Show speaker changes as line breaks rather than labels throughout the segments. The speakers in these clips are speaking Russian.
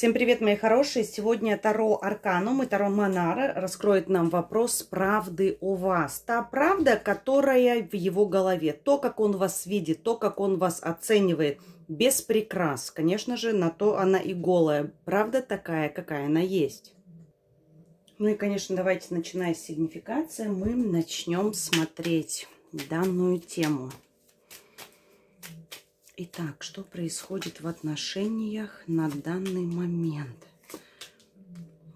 Всем привет, мои хорошие! Сегодня Таро Арканум и Таро Монара раскроет нам вопрос правды у вас. Та правда, которая в его голове. То, как он вас видит, то, как он вас оценивает. Без прикрас. Конечно же, на то она и голая. Правда такая, какая она есть. Ну и, конечно, давайте, начиная с сигнификации, мы начнем смотреть данную тему. Итак, что происходит в отношениях на данный момент?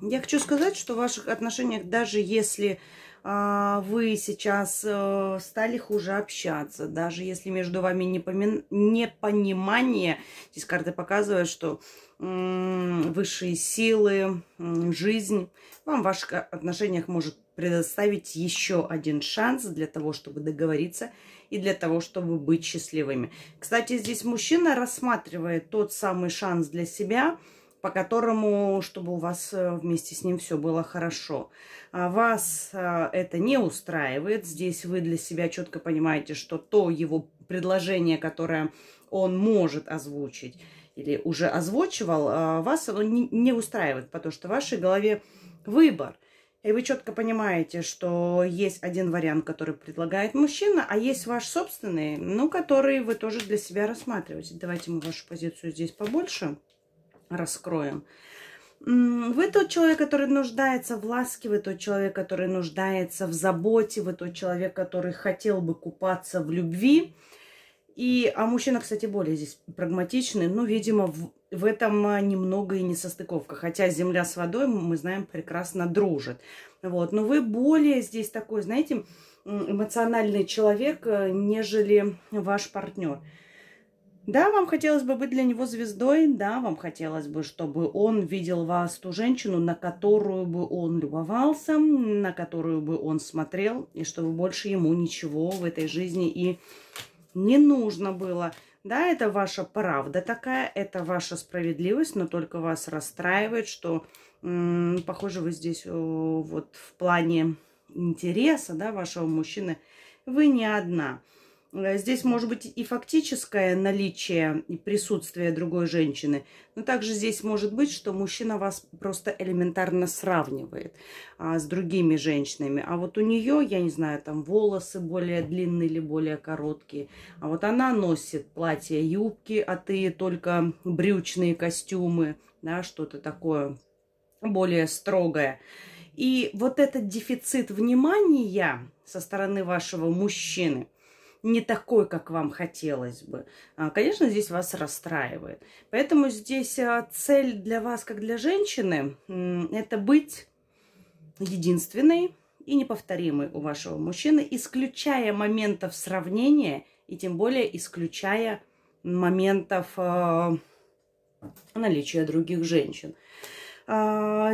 Я хочу сказать, что в ваших отношениях, даже если э, вы сейчас э, стали хуже общаться, даже если между вами непомин... непонимание, здесь карты показывают, что э, высшие силы, э, жизнь вам в ваших э, отношениях может предоставить еще один шанс для того, чтобы договориться и для того, чтобы быть счастливыми. Кстати, здесь мужчина рассматривает тот самый шанс для себя, по которому, чтобы у вас э, вместе с ним все было хорошо. А вас э, это не устраивает. Здесь вы для себя четко понимаете, что то его предложение, которое он может озвучить или уже озвучивал, э, вас оно не устраивает, потому что в вашей голове выбор. И вы четко понимаете, что есть один вариант, который предлагает мужчина, а есть ваш собственный, ну, который вы тоже для себя рассматриваете. Давайте мы вашу позицию здесь побольше раскроем. Вы тот человек, который нуждается в ласке, вы тот человек, который нуждается в заботе, вы тот человек, который хотел бы купаться в любви. И, а мужчина, кстати, более здесь прагматичный. Ну, видимо, в, в этом а, немного и несостыковка. Хотя земля с водой, мы знаем, прекрасно дружит. Вот. Но вы более здесь такой, знаете, эмоциональный человек, э, нежели ваш партнер. Да, вам хотелось бы быть для него звездой, да, вам хотелось бы, чтобы он видел вас, ту женщину, на которую бы он любовался, на которую бы он смотрел, и чтобы больше ему ничего в этой жизни и не нужно было. Да, это ваша правда такая, это ваша справедливость, но только вас расстраивает, что, м -м, похоже, вы здесь о, э, вот в плане интереса, да, вашего мужчины, вы не одна. Э, здесь может быть и фактическое наличие и присутствие другой женщины, но также здесь может быть, что мужчина вас просто элементарно сравнивает а, с другими женщинами. А вот у нее, я не знаю, там волосы более длинные или более короткие. А вот она носит платья-юбки, а ты только брючные костюмы, да, что-то такое более строгое. И вот этот дефицит внимания со стороны вашего мужчины – не такой, как вам хотелось бы. А, конечно, здесь вас расстраивает. Поэтому здесь а, цель для вас, как для женщины, это быть единственной и неповторимой у вашего мужчины, исключая моментов сравнения и тем более исключая моментов а, наличия других женщин.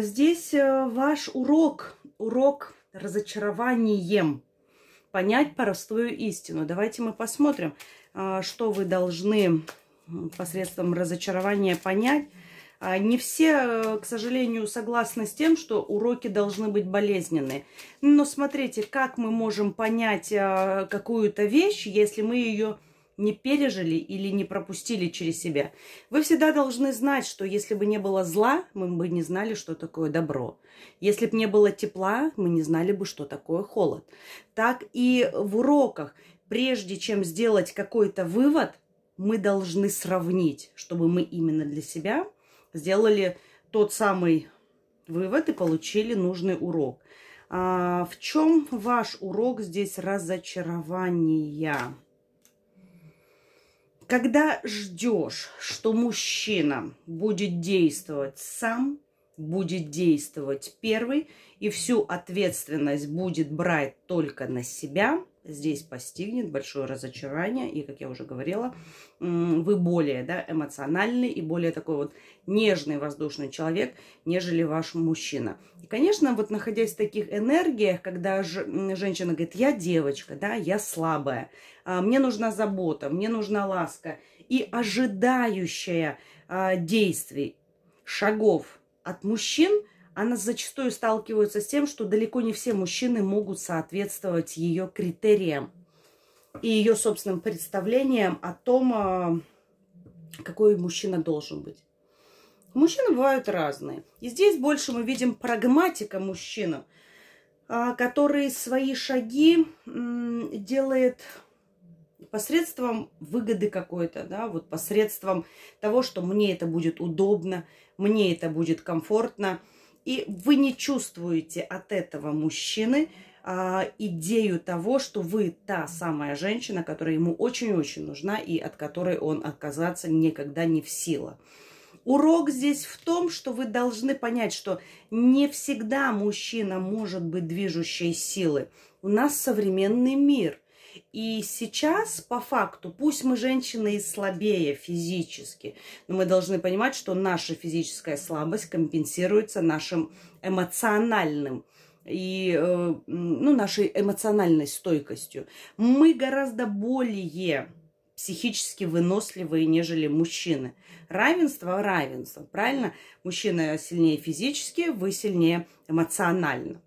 здесь ваш урок, урок разочарованием – понять простую истину. Давайте мы посмотрим, а, что вы должны посредством разочарования понять. А, не все, э, к сожалению, согласны с тем, что уроки должны быть болезненны. Но смотрите, как мы можем понять а, какую-то вещь, если мы ее... Её не пережили или не пропустили через себя. Вы всегда должны знать, что если бы не было зла, мы бы не знали, что такое добро. Если бы не было тепла, мы не знали бы, что такое холод. Так и в уроках, прежде чем сделать какой-то вывод, мы должны сравнить, чтобы мы именно для себя сделали тот самый вывод и получили нужный урок. А в чем ваш урок здесь разочарования? Когда ждешь, что мужчина будет действовать сам, будет действовать первый, и всю ответственность будет брать только на себя, здесь постигнет большое разочарование. И, как я уже говорила, вы более да, эмоциональный и более такой вот нежный, воздушный человек, нежели ваш мужчина. И, конечно, вот находясь в таких энергиях, когда женщина говорит, я девочка, да, я слабая, а, мне нужна забота, мне нужна ласка и ожидающая а, действий, шагов от мужчин – она зачастую сталкивается с тем, что далеко не все мужчины могут соответствовать ее критериям и ее собственным представлениям о том, а, какой мужчина должен быть. Мужчины бывают разные. И здесь больше мы видим прагматика мужчину, а, который свои шаги делает посредством выгоды какой-то, да, вот посредством того, что мне это будет удобно, мне это будет комфортно – и вы не чувствуете от этого мужчины а, идею того, что вы та самая женщина, которая ему очень-очень нужна и от которой он отказаться никогда не в силах. Урок здесь в том, что вы должны понять, что не всегда мужчина может быть движущей силы. У нас современный мир – и сейчас, по факту, пусть мы женщины и слабее физически, но мы должны понимать, что наша физическая слабость компенсируется нашим эмоциональным и э, ну, нашей эмоциональной стойкостью. Мы гораздо более психически выносливые, нежели мужчины. Равенство равенство, правильно? Мужчина сильнее физически, вы сильнее эмоционально.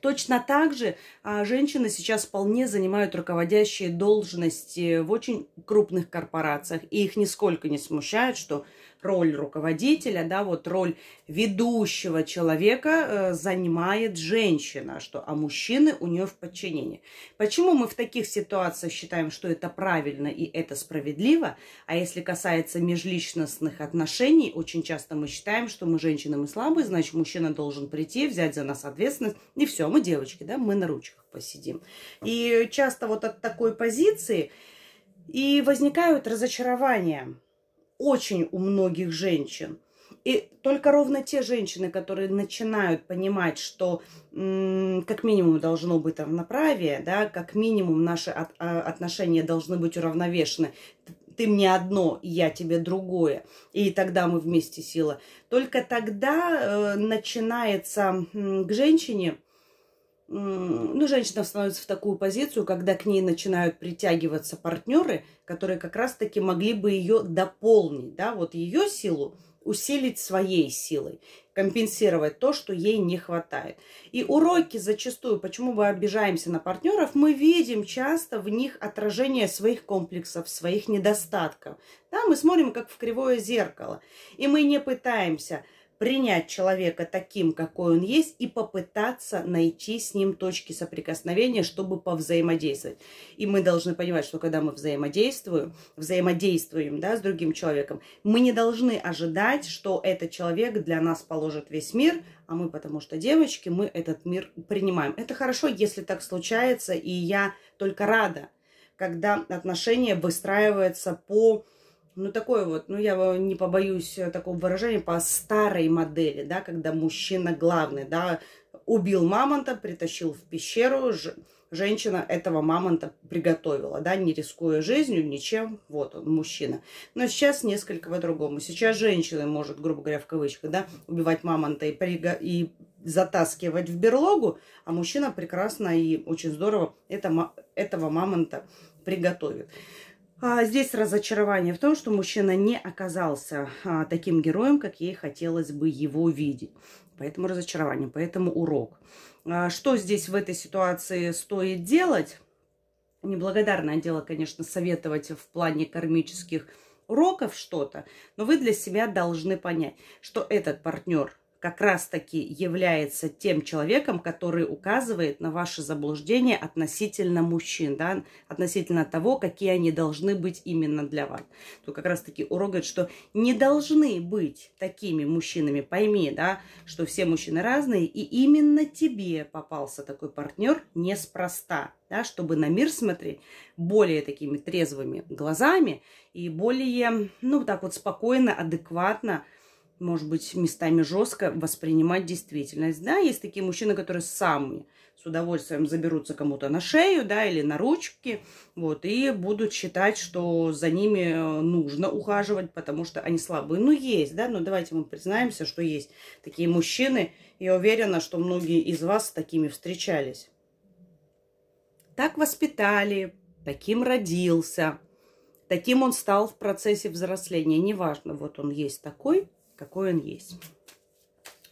Точно так же а, женщины сейчас вполне занимают руководящие должности в очень крупных корпорациях, и их нисколько не смущает, что роль руководителя, да, вот роль ведущего человека э, занимает женщина, что, а мужчины у нее в подчинении. Почему мы в таких ситуациях считаем, что это правильно и это справедливо, а если касается межличностных отношений, очень часто мы считаем, что мы женщины, мы слабые, значит, мужчина должен прийти, взять за нас ответственность, и все, мы девочки, да, мы на ручках посидим. И часто вот от такой позиции и возникают разочарования – очень у многих женщин. И только ровно те женщины, которые начинают понимать, что как минимум должно быть там равноправие, да, как минимум наши от, а, отношения должны быть уравновешены. Ты мне одно, я тебе другое. И тогда мы вместе сила. Только тогда э, начинается к женщине ну, женщина становится в такую позицию, когда к ней начинают притягиваться партнеры, которые как раз-таки могли бы ее дополнить, да, вот ее силу усилить своей силой, компенсировать то, что ей не хватает. И уроки зачастую, почему мы обижаемся на партнеров, мы видим часто в них отражение своих комплексов, своих недостатков. Да, мы смотрим как в кривое зеркало, и мы не пытаемся – принять человека таким, какой он есть, и попытаться найти с ним точки соприкосновения, чтобы повзаимодействовать. И мы должны понимать, что когда мы взаимодействуем, взаимодействуем да, с другим человеком, мы не должны ожидать, что этот человек для нас положит весь мир, а мы, потому что девочки, мы этот мир принимаем. Это хорошо, если так случается, и я только рада, когда отношения выстраиваются по ну, такой вот, ну, я не побоюсь э, такого выражения, по старой модели, да, когда мужчина главный, да, убил мамонта, притащил в пещеру, ж... женщина этого мамонта приготовила, да, не рискуя жизнью, ничем, вот он, мужчина. Но сейчас несколько по-другому. Сейчас женщина может, грубо говоря, в кавычках, да, убивать мамонта и, приго... и затаскивать в берлогу, а мужчина прекрасно и очень здорово это, этого мамонта приготовит. А, здесь разочарование в том, что мужчина не оказался а, таким героем, как ей хотелось бы его видеть. Поэтому разочарование, поэтому урок. А, что здесь в этой ситуации стоит делать? Неблагодарное дело, конечно, советовать в плане кармических уроков что-то, но вы для себя должны понять, что этот партнер как раз-таки является тем человеком, который указывает на ваши заблуждения относительно мужчин, да, относительно того, какие они должны быть именно для вас. То как раз-таки урок говорит, что не должны быть такими мужчинами, пойми, да, что все мужчины разные, и именно тебе попался такой партнер неспроста, да, чтобы на мир смотреть более такими трезвыми глазами и более, ну, так вот спокойно, адекватно, может быть, местами жестко воспринимать действительность. Да, есть такие мужчины, которые сами с удовольствием заберутся кому-то на шею, да, или на ручки, вот, и будут считать, что за ними э, нужно ухаживать, потому что они слабые. Ну, есть, да, но давайте мы признаемся, что есть такие мужчины. Я уверена, что многие из вас с такими встречались. Так воспитали, таким родился, таким он стал в процессе взросления. Неважно, вот он есть такой – какой он есть.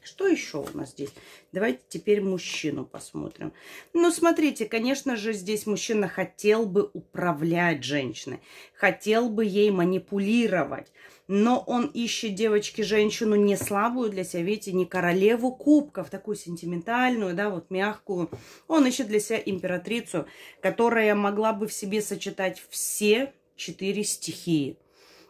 Что еще у нас здесь? Давайте теперь мужчину посмотрим. Ну, смотрите, конечно же, здесь мужчина хотел бы управлять женщиной, хотел бы ей манипулировать. Но он ищет девочке-женщину не слабую для себя, видите, не королеву кубков, такую сентиментальную, да, вот мягкую. Он ищет для себя императрицу, которая могла бы в себе сочетать все четыре стихии –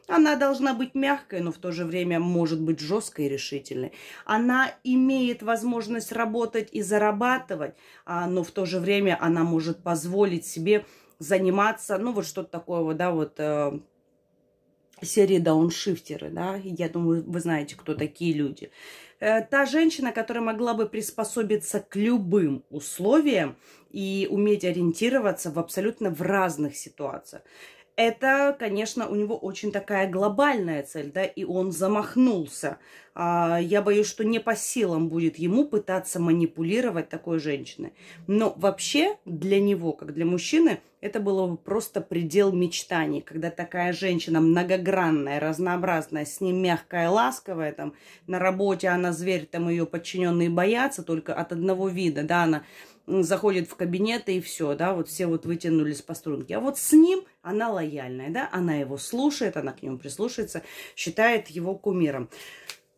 она должна быть мягкой, но в то же время может быть жесткой и решительной. Она имеет возможность работать и зарабатывать, а, но в то же время она может позволить себе заниматься, ну, вот что-то такое, вот, да, вот э, серии дауншифтеры, да, я думаю, вы знаете, кто такие люди. Э, та женщина, которая могла бы приспособиться к любым условиям и уметь ориентироваться в абсолютно в разных ситуациях это, конечно, у него очень такая глобальная цель, да, и он замахнулся. А, я боюсь, что не по силам будет ему пытаться манипулировать такой женщиной. Но вообще для него, как для мужчины, это было бы просто предел мечтаний, когда такая женщина многогранная, разнообразная, с ним мягкая, ласковая, там, на работе она зверь, там ее подчиненные боятся только от одного вида, да, она заходит в кабинет и все, да, вот все вот вытянулись по струнке. А вот с ним она лояльная, да, она его слушает, она к нему прислушается, считает его кумиром.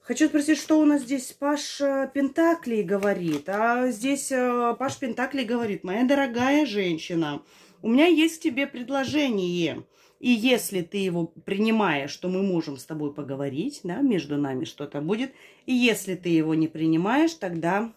Хочу спросить, что у нас здесь Паш Пентакли говорит? А здесь э, Паш Пентакли говорит, моя дорогая женщина, у меня есть тебе предложение. И если ты его принимаешь, что мы можем с тобой поговорить, да, между нами что-то будет. И если ты его не принимаешь, тогда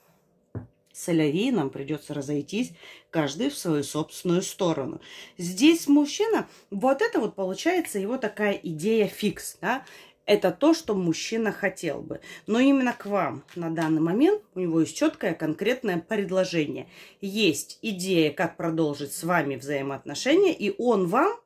солярии нам придется разойтись каждый в свою собственную сторону. Здесь мужчина, вот это вот получается его такая идея фикс, да, это то, что мужчина хотел бы. Но именно к вам на данный момент у него есть четкое конкретное предложение. Есть идея, как продолжить с вами взаимоотношения, и он вам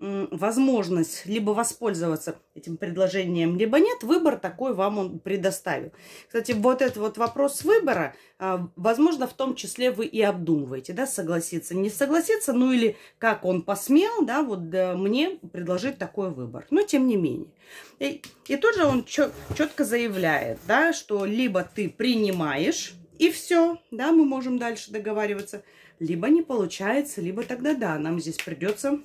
возможность либо воспользоваться этим предложением, либо нет. Выбор такой вам он предоставил. Кстати, вот этот вот вопрос выбора, а, возможно, в том числе вы и обдумываете, да, согласиться, не согласиться, ну или как он посмел, да, вот да, мне предложить такой выбор. Но тем не менее. И, и тут же он четко заявляет, да, что либо ты принимаешь, и все, да, мы можем дальше договариваться, либо не получается, либо тогда да, нам здесь придется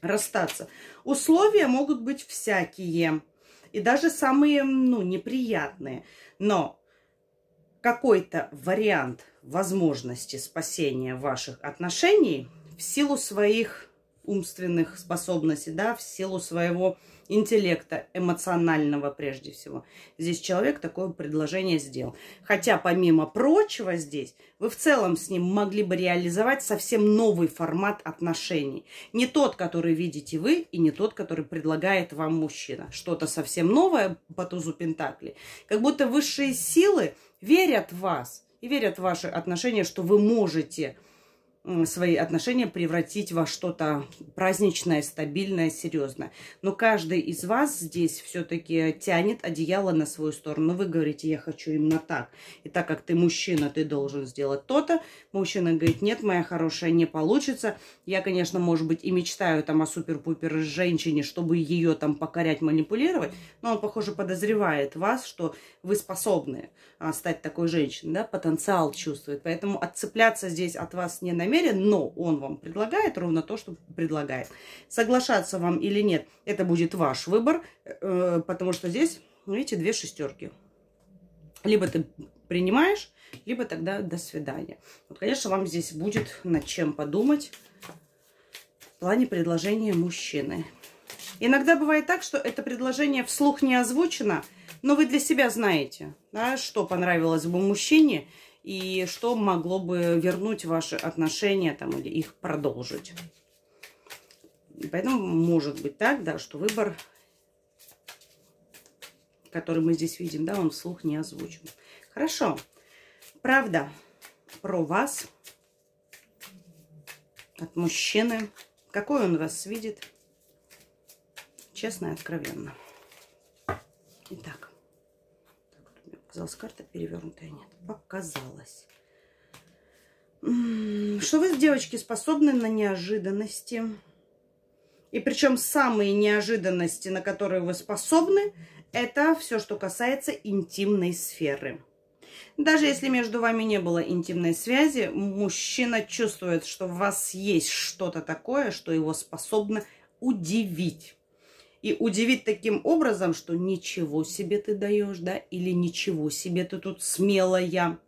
расстаться. Условия могут быть всякие и даже самые, ну, неприятные. Но какой-то вариант возможности спасения ваших отношений в силу своих умственных способностей, да, в силу своего интеллекта, эмоционального прежде всего. Здесь человек такое предложение сделал. Хотя, помимо прочего, здесь вы в целом с ним могли бы реализовать совсем новый формат отношений. Не тот, который видите вы, и не тот, который предлагает вам мужчина. Что-то совсем новое по тузу Пентакли. Как будто высшие силы верят в вас и верят в ваши отношения, что вы можете свои отношения превратить во что-то праздничное, стабильное, серьезное. Но каждый из вас здесь все-таки тянет одеяло на свою сторону. Вы говорите, я хочу именно так. И так как ты мужчина, ты должен сделать то-то. Мужчина говорит, нет, моя хорошая, не получится. Я, конечно, может быть, и мечтаю там о супер-пупер женщине, чтобы ее там покорять, манипулировать. Но он, похоже, подозревает вас, что вы способны а, стать такой женщиной, да, потенциал чувствует. Поэтому отцепляться здесь от вас не на мере, но он вам предлагает ровно то, что предлагает. Соглашаться вам или нет, это будет ваш выбор, э, потому что здесь, видите, две шестерки. Либо ты принимаешь, либо тогда до свидания. Вот, конечно, вам здесь будет над чем подумать в плане предложения мужчины. Иногда бывает так, что это предложение вслух не озвучено, но вы для себя знаете, да, что понравилось бы мужчине, и что могло бы вернуть ваши отношения там или их продолжить. Поэтому может быть так, да, что выбор, который мы здесь видим, да, он вслух не озвучен. Хорошо. Правда про вас, от мужчины, какой он вас видит, честно и откровенно. Итак, показалось. Карта перевернутая нет. Показалось. Что вы, девочки, способны на неожиданности? И причем самые неожиданности, на которые вы способны, это все, что касается интимной сферы. Даже если между вами не было интимной связи, мужчина чувствует, что в вас есть что-то такое, что его способно удивить и удивить таким образом, что ничего себе ты даешь, да, или ничего себе ты тут смелая.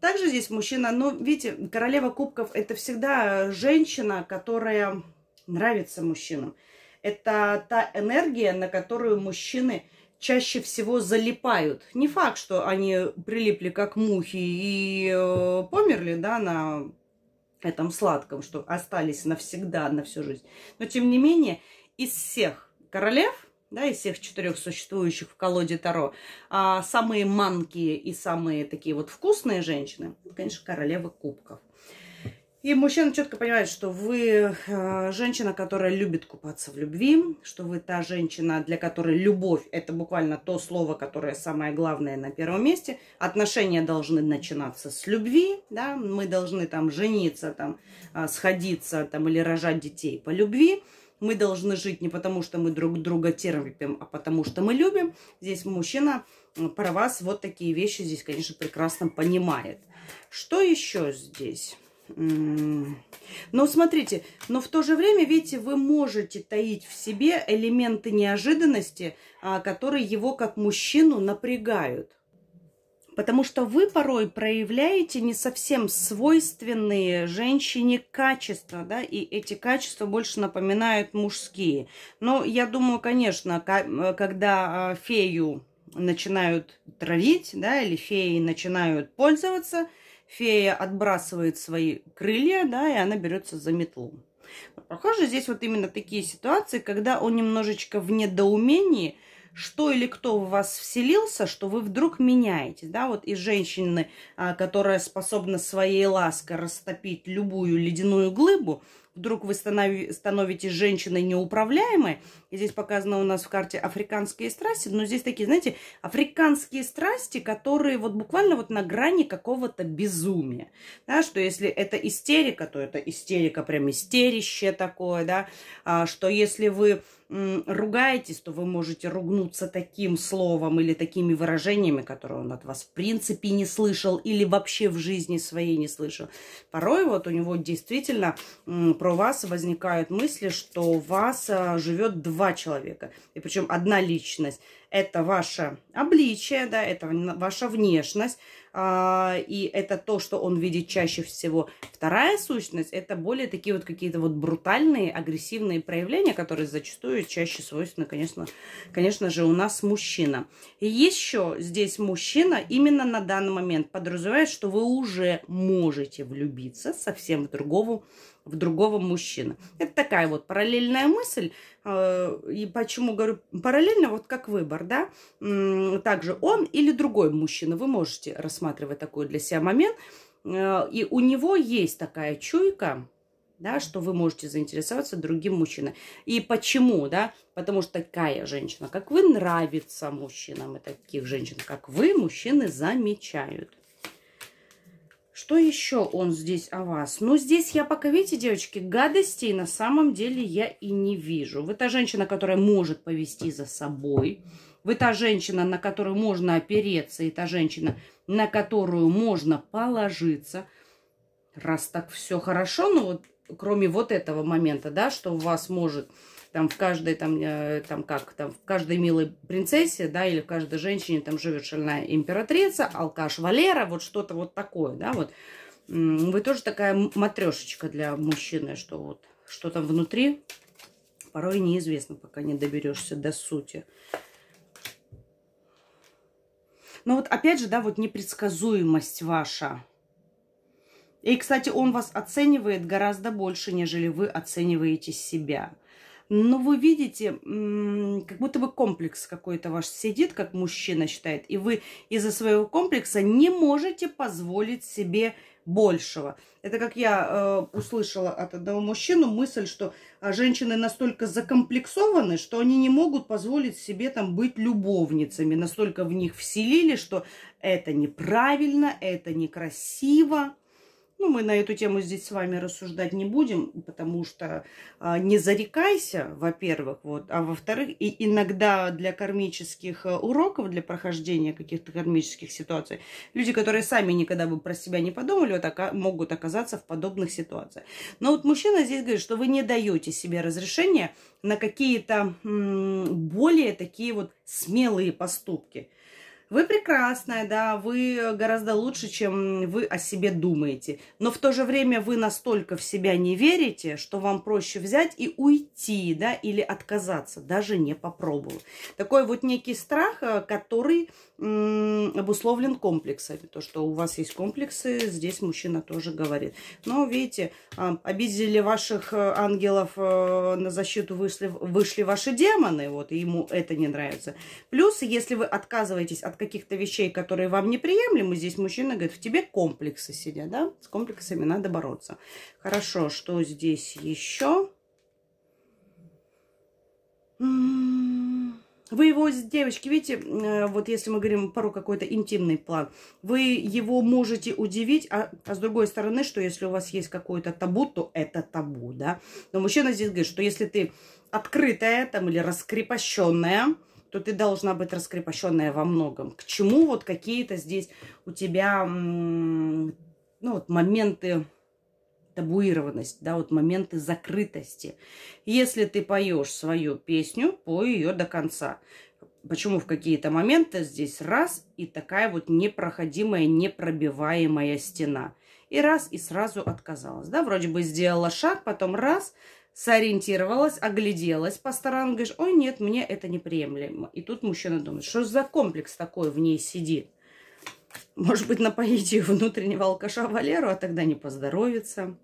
Также здесь мужчина, но ну, видите, королева кубков это всегда женщина, которая нравится мужчинам. Это та энергия, на которую мужчины чаще всего залипают. Не факт, что они прилипли как мухи и э, померли, да, на этом сладком, что остались навсегда, на всю жизнь. Но тем не менее, из всех королев, да, из всех четырех существующих в колоде Таро, а самые манкие и самые такие вот вкусные женщины, конечно, королевы кубков. И мужчина четко понимает, что вы э, женщина, которая любит купаться в любви, что вы та женщина, для которой любовь – это буквально то слово, которое самое главное на первом месте. Отношения должны начинаться с любви, да, мы должны там жениться, там, а, сходиться там, или рожать детей по любви – мы должны жить не потому, что мы друг друга терпим, а потому, что мы любим. Здесь мужчина про вас вот такие вещи здесь, конечно, прекрасно понимает. Что еще здесь? Но ну, смотрите, но в то же время, видите, вы можете таить в себе элементы неожиданности, а, которые его как мужчину напрягают. Потому что вы порой проявляете не совсем свойственные женщине качества, да, и эти качества больше напоминают мужские. Но я думаю, конечно, э, когда а, фею начинают травить, да, или феи начинают пользоваться, фея отбрасывает свои крылья, да, и она берется за метлу. Похоже, здесь вот именно такие ситуации, когда он немножечко в недоумении – что или кто в вас вселился, что вы вдруг меняетесь, да, вот из женщины, а, которая способна своей лаской растопить любую ледяную глыбу, вдруг вы становитесь женщиной неуправляемой. И здесь показано у нас в карте африканские страсти, но здесь такие, знаете, африканские страсти, которые вот буквально вот на грани какого-то безумия. Да, что если это истерика, то это истерика, прям истерище такое, да, а, что если вы ругаетесь, то вы можете ругнуться таким словом или такими выражениями, которые он от вас в принципе не слышал или вообще в жизни своей не слышал. Порой вот у него действительно про вас возникают мысли, что у вас э, живет два человека, и причем одна личность. Это ваше обличие, да, это ваша внешность, а, и это то, что он видит чаще всего. Вторая сущность – это более такие вот какие-то вот брутальные, агрессивные проявления, которые зачастую чаще свойственны, конечно, конечно же, у нас мужчина. И еще здесь мужчина именно на данный момент подразумевает, что вы уже можете влюбиться совсем в другого в другого мужчины. Это такая вот параллельная мысль. Э, и почему говорю параллельно, вот как выбор, да? Также он или другой мужчина. Вы можете рассматривать такой для себя момент. Э, и у него есть такая чуйка, да, что вы можете заинтересоваться другим мужчиной. И почему, да? Потому что такая женщина, как вы, нравится мужчинам, и таких женщин, как вы, мужчины замечают. Что еще он здесь о вас? Ну, здесь я пока, видите, девочки, гадостей на самом деле я и не вижу. Вы та женщина, которая может повести за собой. Вы та женщина, на которую можно опереться, и та женщина, на которую можно положиться. Раз так все хорошо, ну вот кроме вот этого момента, да, что у вас может там в каждой, там, э, там как, там в каждой милой принцессе, да, или в каждой женщине там живет шальная императрица, алкаш Валера, вот что-то вот такое, да, вот. Вы тоже такая матрешечка для мужчины, что вот, что там внутри, порой неизвестно, пока не доберешься до сути. Но ну вот опять же, да, вот непредсказуемость ваша. И, кстати, он вас оценивает гораздо больше, нежели вы оцениваете себя. Но вы видите, как будто бы комплекс какой-то ваш сидит, как мужчина считает, и вы из-за своего комплекса не можете позволить себе большего. Это как я э, услышала от одного мужчину мысль, что а, женщины настолько закомплексованы, что они не могут позволить себе там быть любовницами. Настолько в них вселили, что это неправильно, это некрасиво. Ну, мы на эту тему здесь с вами рассуждать не будем, потому что а, не зарекайся, во-первых, вот, а во-вторых, и иногда для кармических э, уроков, для прохождения каких-то кармических ситуаций, люди, которые сами никогда бы про себя не подумали, вот, ока- могут оказаться в подобных ситуациях. Но вот мужчина здесь говорит, что вы не даете себе разрешения на какие-то более такие вот смелые поступки. Вы прекрасная, да, вы гораздо лучше, чем вы о себе думаете. Но в то же время вы настолько в себя не верите, что вам проще взять и уйти, да, или отказаться, даже не попробовав. Такой вот некий страх, э, который обусловлен комплексами. То, что у вас есть комплексы, здесь мужчина тоже говорит. Но, видите, э, обидели ваших э, ангелов, на защиту вышли, вышли ваши демоны, вот, и ему это не нравится. Плюс, если вы отказываетесь от каких-то вещей, которые вам неприемлемы, здесь мужчина говорит, в тебе комплексы сидят, да? С комплексами надо бороться. Хорошо, что здесь еще? М-м-м. Вы его, девочки, видите, э, вот если мы говорим пару какой-то интимный план, вы его можете удивить, а, а с другой стороны, что если у вас есть какое-то табу, то это табу, да? Но мужчина здесь говорит, что если ты открытая там или раскрепощенная, то ты должна быть раскрепощенная во многом. К чему вот какие-то здесь у тебя ну, вот моменты табуированность, да, вот моменты закрытости. Если ты поешь свою песню, пой ее до конца. Почему в какие-то моменты здесь раз и такая вот непроходимая, непробиваемая стена. И раз, и сразу отказалась, да, вроде бы сделала шаг, потом раз, сориентировалась, огляделась по сторонам, говоришь, ой, нет, мне это неприемлемо. И тут мужчина думает, что за комплекс такой в ней сидит? Может быть, напоить ее внутреннего алкаша Валеру, а тогда не поздоровится.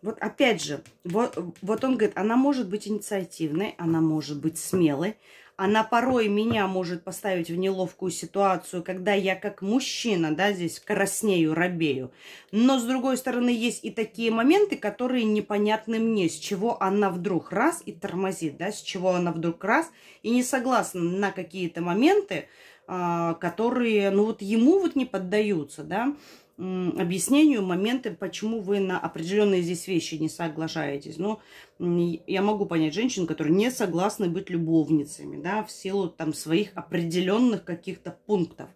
Вот опять же, вот, вот он говорит, она может быть инициативной, она может быть смелой, она порой меня может поставить в неловкую ситуацию, когда я как мужчина, да, здесь краснею, робею. Но, с другой стороны, есть и такие моменты, которые непонятны мне, с чего она вдруг раз и тормозит, да, с чего она вдруг раз и не согласна на какие-то моменты, а, которые, ну, вот ему вот не поддаются, да, объяснению моменты, почему вы на определенные здесь вещи не соглашаетесь. Но я могу понять женщин, которые не согласны быть любовницами, да, в силу там своих определенных каких-то пунктов.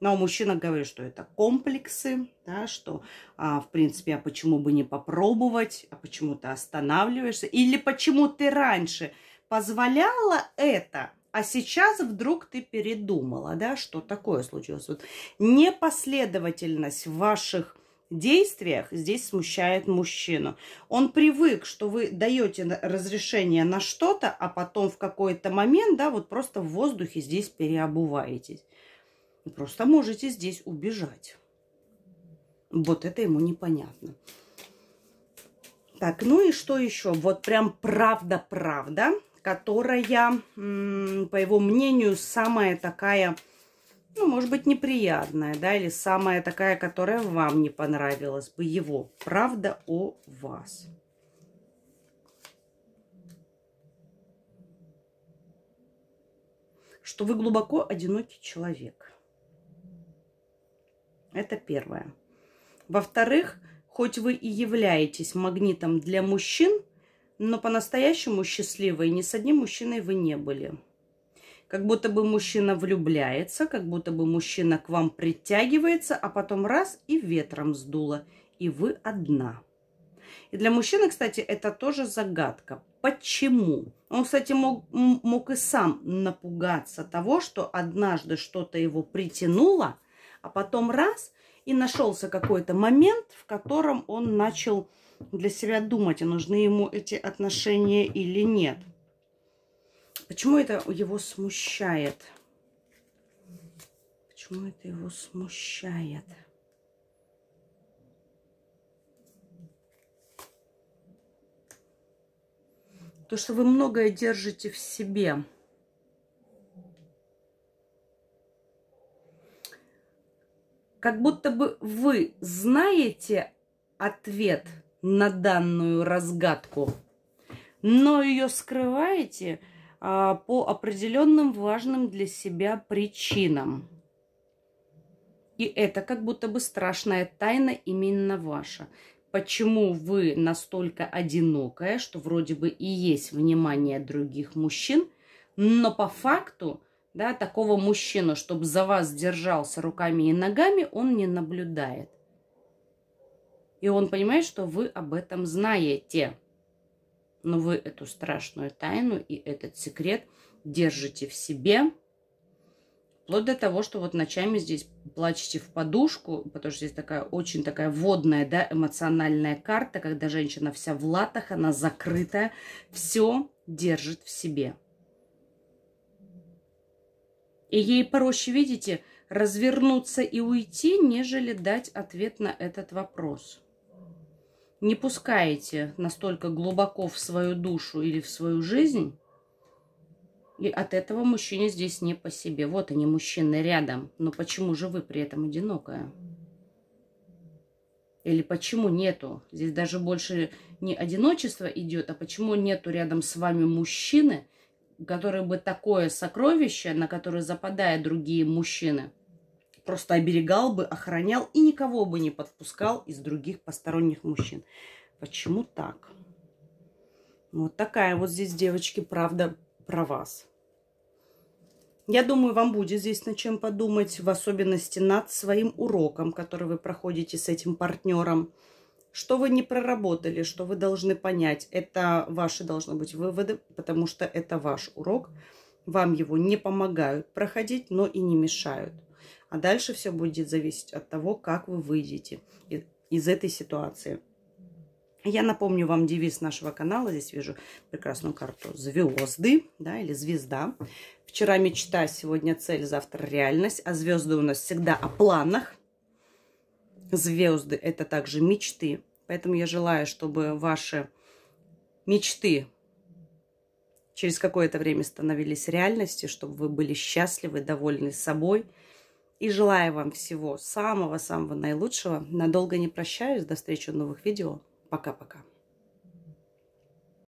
Но мужчина говорит, что это комплексы, да, что, а, в принципе, а почему бы не попробовать, а почему ты останавливаешься, или почему ты раньше позволяла это, а сейчас вдруг ты передумала, да, что такое случилось. Вот непоследовательность в ваших действиях здесь смущает мужчину. Он привык, что вы даете разрешение на что-то, а потом в какой-то момент, да, вот просто в воздухе здесь переобуваетесь. Вы просто можете здесь убежать. Вот это ему непонятно. Так, ну и что еще? Вот прям правда-правда которая, по его мнению, самая такая, ну, может быть, неприятная, да, или самая такая, которая вам не понравилась бы его. Правда о вас. Что вы глубоко одинокий человек. Это первое. Во-вторых, хоть вы и являетесь магнитом для мужчин, но по-настоящему счастливой ни с одним мужчиной вы не были. Как будто бы мужчина влюбляется, как будто бы мужчина к вам притягивается, а потом раз и ветром сдуло, и вы одна. И для мужчины, кстати, это тоже загадка. Почему? Он, кстати, мог, мог и сам напугаться того, что однажды что-то его притянуло, а потом раз, и нашелся какой-то момент, в котором он начал для себя думать, а нужны ему эти отношения или нет. Почему это его смущает? Почему это его смущает? То, что вы многое держите в себе. Как будто бы вы знаете ответ – на данную разгадку, но ее скрываете а, по определенным важным для себя причинам. И это как будто бы страшная тайна именно ваша. Почему вы настолько одинокая, что вроде бы и есть внимание других мужчин, но по факту, да, такого мужчину, чтобы за вас держался руками и ногами, он не наблюдает. И он понимает, что вы об этом знаете. Но вы эту страшную тайну и этот секрет держите в себе. Вплоть до того, что вот ночами здесь плачете в подушку, потому что здесь такая очень такая водная, да, эмоциональная карта, когда женщина вся в латах, она закрытая, все держит в себе. И ей проще, видите, развернуться и уйти, нежели дать ответ на этот вопрос не пускаете настолько глубоко в свою душу или в свою жизнь, и от этого мужчине здесь не по себе. Вот они, мужчины, рядом. Но почему же вы при этом одинокая? Или почему нету? Здесь даже больше не одиночество идет, а почему нету рядом с вами мужчины, который бы такое сокровище, на которое западают другие мужчины – просто оберегал бы, охранял и никого бы не подпускал из других посторонних мужчин. Почему так? Вот такая вот здесь, девочки, правда про вас. Я думаю, вам будет здесь над чем подумать, в особенности над своим уроком, который вы проходите с этим партнером. Что вы не проработали, что вы должны понять, это ваши должны быть выводы, потому что это ваш урок. Вам его не помогают проходить, но и не мешают. А дальше все будет зависеть от того, как вы выйдете из этой ситуации. Я напомню вам девиз нашего канала. Здесь вижу прекрасную карту «Звезды» да, или «Звезда». Вчера мечта, сегодня цель, завтра реальность. А звезды у нас всегда о планах. Звезды – это также мечты. Поэтому я желаю, чтобы ваши мечты через какое-то время становились реальностью, чтобы вы были счастливы, довольны собой – и желаю вам всего самого-самого наилучшего. Надолго не прощаюсь. До встречи в новых видео. Пока-пока.